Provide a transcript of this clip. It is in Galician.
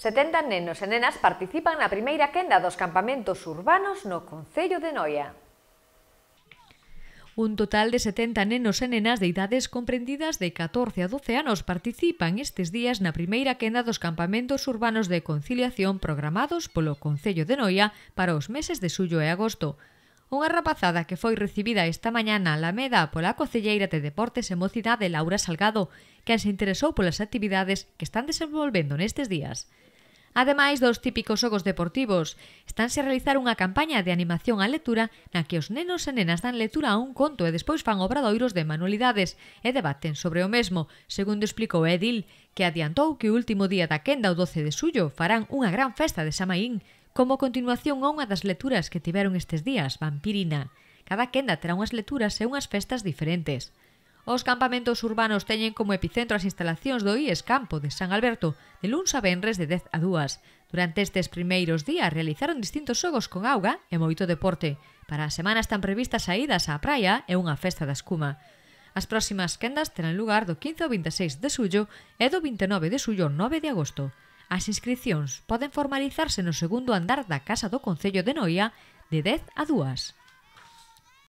70 nenos e nenas participan na primeira quenda dos campamentos urbanos no Concello de Noia. Un total de 70 nenos e nenas de idades comprendidas de 14 a 12 anos participan estes días na primeira quenda dos campamentos urbanos de conciliación programados polo Concello de Noia para os meses de xullo e agosto. Unha rapazada que foi recibida esta mañá na Alameda pola Concelleira de Deportes e Mocidade Laura Salgado, que se interesou polas actividades que están desenvolvendo nestes días. Ademais dos típicos xogos deportivos, estánse a realizar unha campaña de animación á lectura na que os nenos e nenas dan lectura a un conto e despois fan obradoiros de manualidades e debaten sobre o mesmo, segundo explicou Edil, que adiantou que o último día da quenda o 12 de xullo farán unha gran festa de Samaín, como continuación a unha das lecturas que tiveron estes días, Vampirina. Cada quenda terá unhas lecturas e unhas festas diferentes. Os campamentos urbanos teñen como epicentro as instalacións do IES Campo de San Alberto, de luns a venres de 10 a 2. Durante estes primeiros días realizaron distintos xogos con auga e moito deporte. Para a semana están previstas saídas á praia e unha festa da escuma. As próximas quendas terán lugar do 15 ao 26 de xullo e do 29 de xullo 9 de agosto. As inscripcións poden formalizarse no segundo andar da Casa do Concello de Noia de 10 a 2.